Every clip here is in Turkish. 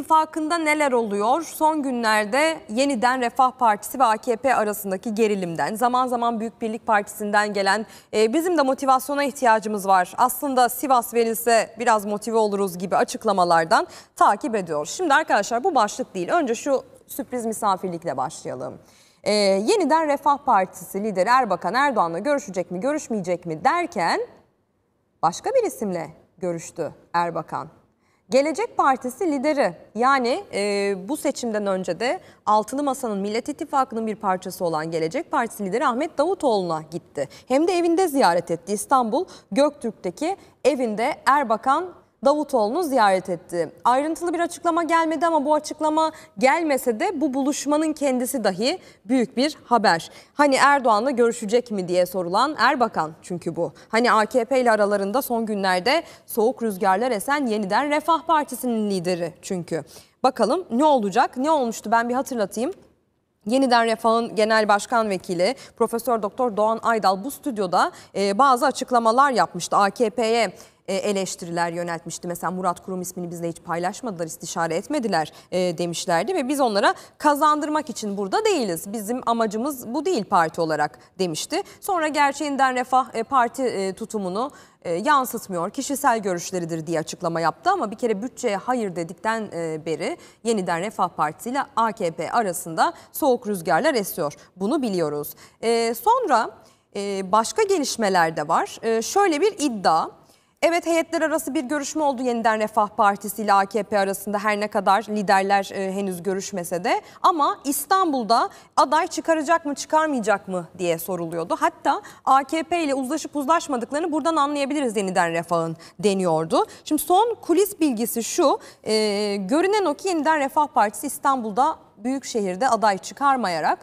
İttifakında neler oluyor? Son günlerde yeniden Refah Partisi ve AKP arasındaki gerilimden, zaman zaman Büyük Birlik Partisi'nden gelen e, bizim de motivasyona ihtiyacımız var. Aslında Sivas verilse biraz motive oluruz gibi açıklamalardan takip ediyor. Şimdi arkadaşlar bu başlık değil. Önce şu sürpriz misafirlikle başlayalım. E, yeniden Refah Partisi lideri Erbakan Erdoğan'la görüşecek mi, görüşmeyecek mi derken başka bir isimle görüştü Erbakan. Gelecek Partisi lideri yani e, bu seçimden önce de Altılı Masa'nın Millet İttifakı'nın bir parçası olan Gelecek Partisi lideri Ahmet Davutoğlu'na gitti. Hem de evinde ziyaret etti İstanbul Göktürk'teki evinde Erbakan Davutoğlu'nu ziyaret etti. Ayrıntılı bir açıklama gelmedi ama bu açıklama gelmese de bu buluşmanın kendisi dahi büyük bir haber. Hani Erdoğan'la görüşecek mi diye sorulan Erbakan çünkü bu. Hani AKP ile aralarında son günlerde soğuk rüzgarlar esen yeniden Refah Partisi'nin lideri çünkü. Bakalım ne olacak? Ne olmuştu ben bir hatırlatayım. Yeniden Refah'ın Genel Başkan Vekili Profesör Doktor Doğan Aydal bu stüdyoda e, bazı açıklamalar yapmıştı. AKP'ye e, eleştiriler yöneltmişti. Mesela Murat Kurum ismini bizle hiç paylaşmadılar, istişare etmediler e, demişlerdi ve biz onlara kazandırmak için burada değiliz. Bizim amacımız bu değil parti olarak demişti. Sonra gerçeğinden refah e, parti tutumunu yansıtmıyor, kişisel görüşleridir diye açıklama yaptı ama bir kere bütçeye hayır dedikten beri yeniden Refah Partisi ile AKP arasında soğuk rüzgarlar esiyor. Bunu biliyoruz. Sonra başka gelişmeler de var. Şöyle bir iddia Evet heyetler arası bir görüşme oldu yeniden Refah Partisi ile AKP arasında her ne kadar liderler e, henüz görüşmese de ama İstanbul'da aday çıkaracak mı çıkarmayacak mı diye soruluyordu. Hatta AKP ile uzlaşıp uzlaşmadıklarını buradan anlayabiliriz yeniden Refah'ın deniyordu. Şimdi son kulis bilgisi şu e, görünen o ki yeniden Refah Partisi İstanbul'da büyük şehirde aday çıkarmayarak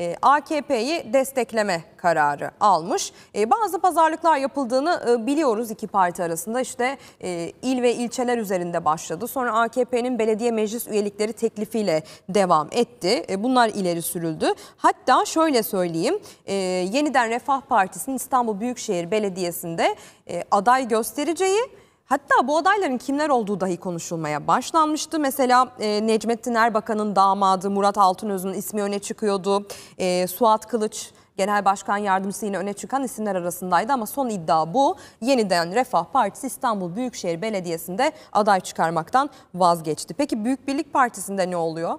e, AKP'yi destekleme kararı almış. E, bazı pazarlıklar yapıldığını e, biliyoruz iki parti arasında. İşte il ve ilçeler üzerinde başladı. Sonra AKP'nin belediye meclis üyelikleri teklifiyle devam etti. Bunlar ileri sürüldü. Hatta şöyle söyleyeyim. Yeniden Refah Partisi'nin İstanbul Büyükşehir Belediyesi'nde aday göstereceği Hatta bu adayların kimler olduğu dahi konuşulmaya başlanmıştı. Mesela e, Necmettin Erbakan'ın damadı Murat Altunöz'ün ismi öne çıkıyordu. E, Suat Kılıç Genel Başkan Yardımcısı yine öne çıkan isimler arasındaydı ama son iddia bu. Yeniden Refah Partisi İstanbul Büyükşehir Belediyesi'nde aday çıkarmaktan vazgeçti. Peki Büyük Birlik Partisi'nde ne oluyor?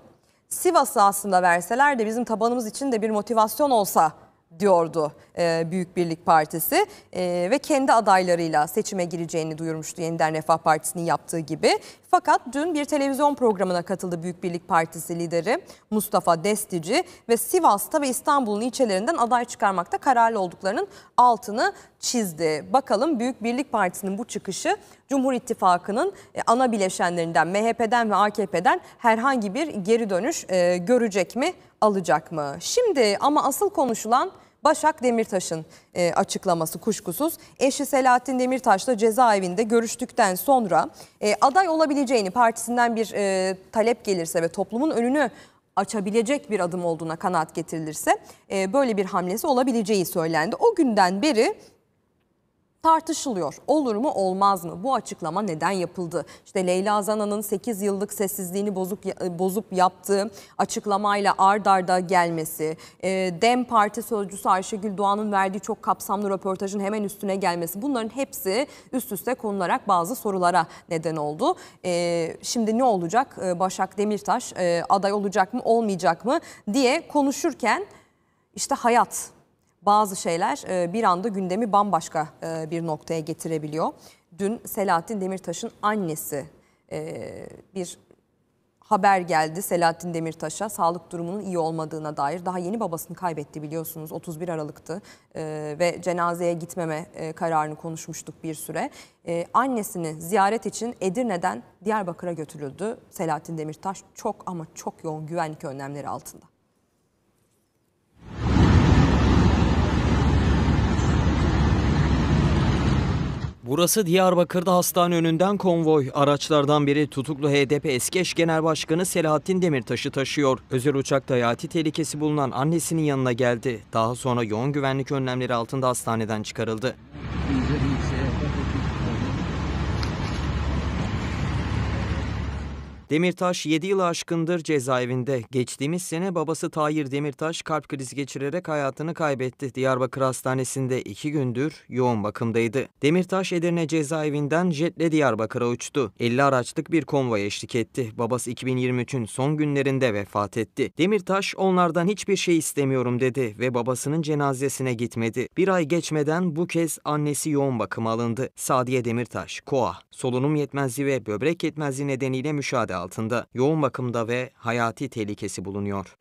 Sivas'ı aslında verseler de bizim tabanımız için de bir motivasyon olsa diyordu e, Büyük Birlik Partisi e, ve kendi adaylarıyla seçime gireceğini duyurmuştu Yeniden Refah Partisi'nin yaptığı gibi. Fakat dün bir televizyon programına katıldı Büyük Birlik Partisi lideri Mustafa Destici ve Sivas'ta ve İstanbul'un ilçelerinden aday çıkarmakta kararlı olduklarının altını çizdi. Bakalım Büyük Birlik Partisi'nin bu çıkışı Cumhur İttifakı'nın e, ana bileşenlerinden MHP'den ve AKP'den herhangi bir geri dönüş e, görecek mi, alacak mı? Şimdi ama asıl konuşulan Başak Demirtaş'ın e, açıklaması kuşkusuz. Eşi Selahattin Demirtaş'la cezaevinde görüştükten sonra e, aday olabileceğini partisinden bir e, talep gelirse ve toplumun önünü açabilecek bir adım olduğuna kanaat getirilirse e, böyle bir hamlesi olabileceği söylendi. O günden beri tartışılıyor. Olur mu olmaz mı? Bu açıklama neden yapıldı? İşte Leyla Zana'nın 8 yıllık sessizliğini bozuk, bozup yaptığı açıklamayla ard arda gelmesi, e, DEM Parti Sözcüsü Ayşegül Doğan'ın verdiği çok kapsamlı röportajın hemen üstüne gelmesi bunların hepsi üst üste konularak bazı sorulara neden oldu. E, şimdi ne olacak? E, Başak Demirtaş aday olacak mı olmayacak mı diye konuşurken işte hayat bazı şeyler e, bir anda gündemi bambaşka e, bir noktaya getirebiliyor. Dün Selahattin Demirtaş'ın annesi e, bir haber geldi Selahattin Demirtaş'a sağlık durumunun iyi olmadığına dair. Daha yeni babasını kaybetti biliyorsunuz 31 Aralık'tı ve cenazeye gitmeme kararını konuşmuştuk bir süre. annesini ziyaret için Edirne'den Diyarbakır'a götürüldü. Selahattin Demirtaş çok ama çok yoğun güvenlik önlemleri altında. Burası Diyarbakır'da hastane önünden konvoy. Araçlardan biri tutuklu HDP eski eş genel başkanı Selahattin Demirtaş'ı taşıyor. Özel uçakta hayati tehlikesi bulunan annesinin yanına geldi. Daha sonra yoğun güvenlik önlemleri altında hastaneden çıkarıldı. Demirtaş 7 yıl aşkındır cezaevinde. Geçtiğimiz sene babası Tahir Demirtaş kalp krizi geçirerek hayatını kaybetti. Diyarbakır Hastanesi'nde 2 gündür yoğun bakımdaydı. Demirtaş Edirne cezaevinden jetle Diyarbakır'a uçtu. 50 araçlık bir konvoy eşlik etti. Babası 2023'ün son günlerinde vefat etti. Demirtaş onlardan hiçbir şey istemiyorum dedi ve babasının cenazesine gitmedi. Bir ay geçmeden bu kez annesi yoğun bakıma alındı. Sadiye Demirtaş, KOA, solunum yetmezliği ve böbrek yetmezliği nedeniyle müşahede altında, yoğun bakımda ve hayati tehlikesi bulunuyor.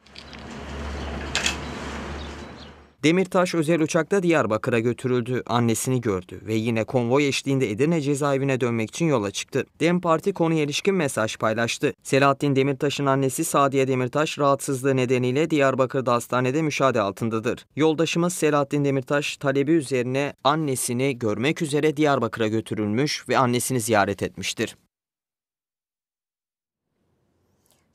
Demirtaş özel uçakta Diyarbakır'a götürüldü, annesini gördü ve yine konvoy eşliğinde Edirne cezaevine dönmek için yola çıktı. Dem Parti konuya ilişkin mesaj paylaştı. Selahattin Demirtaş'ın annesi Sadiye Demirtaş rahatsızlığı nedeniyle Diyarbakır'da hastanede müşahede altındadır. Yoldaşımız Selahattin Demirtaş talebi üzerine annesini görmek üzere Diyarbakır'a götürülmüş ve annesini ziyaret etmiştir.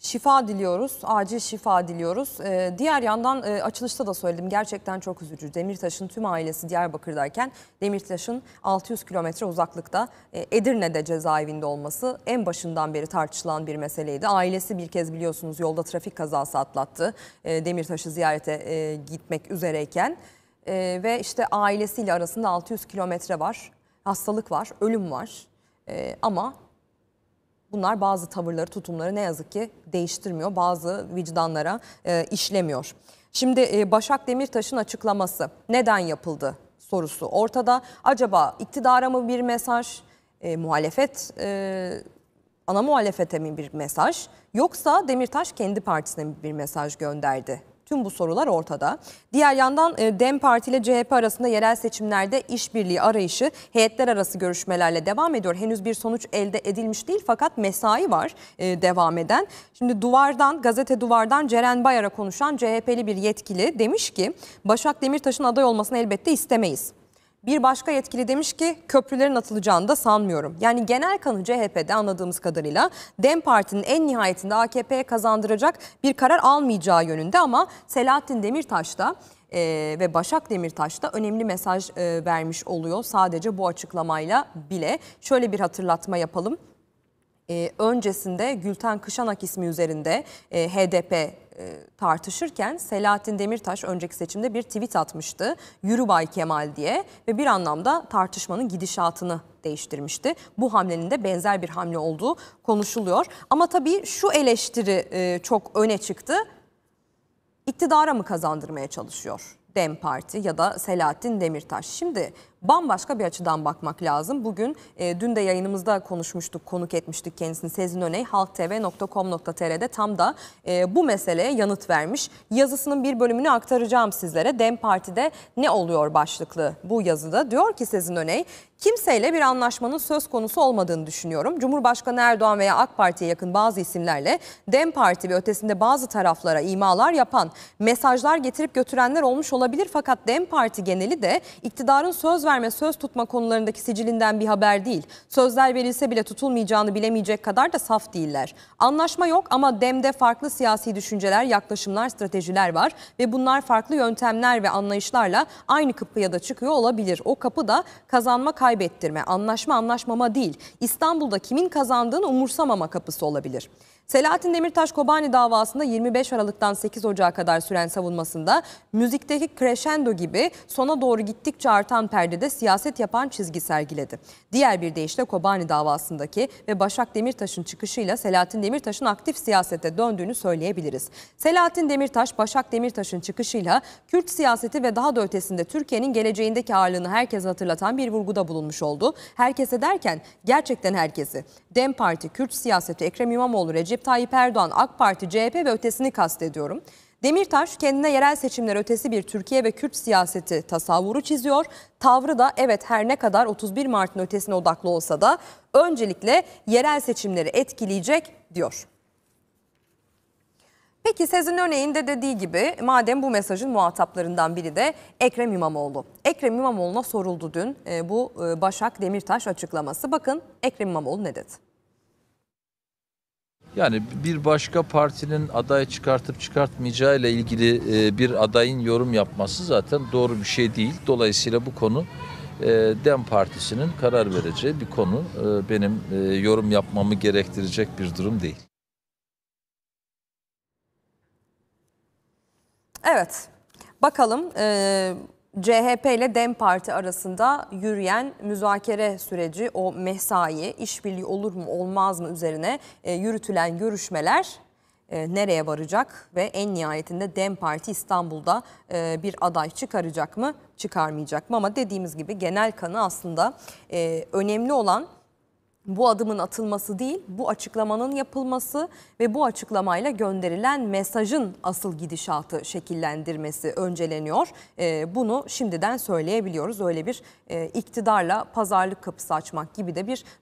şifa diliyoruz, acil şifa diliyoruz. Ee, diğer yandan e, açılışta da söyledim gerçekten çok üzücü. Demirtaş'ın tüm ailesi Diyarbakır'dayken Demirtaş'ın 600 kilometre uzaklıkta e, Edirne'de cezaevinde olması en başından beri tartışılan bir meseleydi. Ailesi bir kez biliyorsunuz yolda trafik kazası atlattı e, Demirtaş'ı ziyarete e, gitmek üzereyken. E, ve işte ailesiyle arasında 600 kilometre var, hastalık var, ölüm var. E, ama Bunlar bazı tavırları, tutumları ne yazık ki değiştirmiyor. Bazı vicdanlara e, işlemiyor. Şimdi e, Başak Demirtaş'ın açıklaması neden yapıldı sorusu ortada. Acaba iktidara mı bir mesaj, e, muhalefet e, ana muhalefete mi bir mesaj yoksa Demirtaş kendi partisine mi bir mesaj gönderdi Tüm bu sorular ortada. Diğer yandan e, DEM Parti ile CHP arasında yerel seçimlerde işbirliği arayışı heyetler arası görüşmelerle devam ediyor. Henüz bir sonuç elde edilmiş değil fakat mesai var e, devam eden. Şimdi duvardan, gazete duvardan Ceren Bayar'a konuşan CHP'li bir yetkili demiş ki Başak Demirtaş'ın aday olmasını elbette istemeyiz. Bir başka yetkili demiş ki köprülerin atılacağını da sanmıyorum. Yani genel kanı CHP'de anladığımız kadarıyla DEM Parti'nin en nihayetinde AKP'ye kazandıracak bir karar almayacağı yönünde ama Selahattin Demirtaş da e, ve Başak Demirtaş da önemli mesaj e, vermiş oluyor sadece bu açıklamayla bile. Şöyle bir hatırlatma yapalım e, öncesinde Gülten Kışanak ismi üzerinde e, HDP e, tartışırken Selahattin Demirtaş önceki seçimde bir tweet atmıştı. Yürü Bay Kemal diye ve bir anlamda tartışmanın gidişatını değiştirmişti. Bu hamlenin de benzer bir hamle olduğu konuşuluyor. Ama tabii şu eleştiri e, çok öne çıktı. İktidara mı kazandırmaya çalışıyor? DEM Parti ya da Selahattin Demirtaş. Şimdi bambaşka bir açıdan bakmak lazım. Bugün e, dün de yayınımızda konuşmuştuk, konuk etmiştik kendisini Sezin Öney. halktv.com.tr'de tam da e, bu meseleye yanıt vermiş. Yazısının bir bölümünü aktaracağım sizlere. Dem Parti'de ne oluyor başlıklı bu yazıda. Diyor ki Sezin Öney, kimseyle bir anlaşmanın söz konusu olmadığını düşünüyorum. Cumhurbaşkanı Erdoğan veya AK Parti'ye yakın bazı isimlerle DEM Parti ve ötesinde bazı taraflara imalar yapan, mesajlar getirip götürenler olmuş olabilir. Fakat DEM Parti geneli de iktidarın söz verdiği verme söz tutma konularındaki sicilinden bir haber değil. Sözler verilse bile tutulmayacağını bilemeyecek kadar da saf değiller. Anlaşma yok ama demde farklı siyasi düşünceler, yaklaşımlar, stratejiler var ve bunlar farklı yöntemler ve anlayışlarla aynı kapıya da çıkıyor olabilir. O kapı da kazanma kaybettirme, anlaşma anlaşmama değil. İstanbul'da kimin kazandığını umursamama kapısı olabilir. Selahattin Demirtaş Kobani davasında 25 Aralık'tan 8 Ocağı kadar süren savunmasında müzikteki crescendo gibi sona doğru gittikçe artan perdede siyaset yapan çizgi sergiledi. Diğer bir deyişle Kobani davasındaki ve Başak Demirtaş'ın çıkışıyla Selahattin Demirtaş'ın aktif siyasete döndüğünü söyleyebiliriz. Selahattin Demirtaş, Başak Demirtaş'ın çıkışıyla Kürt siyaseti ve daha da ötesinde Türkiye'nin geleceğindeki ağırlığını herkese hatırlatan bir vurguda bulunmuş oldu. Herkese derken gerçekten herkesi. DEM Parti, Kürt siyaseti, Ekrem İmamoğlu, Recep Recep Tayyip Erdoğan, AK Parti, CHP ve ötesini kastediyorum. Demirtaş kendine yerel seçimler ötesi bir Türkiye ve Kürt siyaseti tasavvuru çiziyor. Tavrı da evet her ne kadar 31 Mart'ın ötesine odaklı olsa da öncelikle yerel seçimleri etkileyecek diyor. Peki Sezin Örneğin de dediği gibi madem bu mesajın muhataplarından biri de Ekrem İmamoğlu. Ekrem İmamoğlu'na soruldu dün e, bu e, Başak Demirtaş açıklaması. Bakın Ekrem İmamoğlu ne dedi? Yani bir başka partinin aday çıkartıp çıkartmayacağı ile ilgili e, bir adayın yorum yapması zaten doğru bir şey değil. Dolayısıyla bu konu e, Dem Partisi'nin karar vereceği bir konu. E, benim yorum yapmamı gerektirecek bir durum değil. Evet. Bakalım CHP ile DEM Parti arasında yürüyen müzakere süreci, o mesai, işbirliği olur mu olmaz mı üzerine e, yürütülen görüşmeler e, nereye varacak ve en nihayetinde DEM Parti İstanbul'da e, bir aday çıkaracak mı, çıkarmayacak mı? Ama dediğimiz gibi genel kanı aslında önemli olan bu adımın atılması değil, bu açıklamanın yapılması ve bu açıklamayla gönderilen mesajın asıl gidişatı şekillendirmesi önceleniyor. Ee, bunu şimdiden söyleyebiliyoruz. Öyle bir e, iktidarla pazarlık kapısı açmak gibi de bir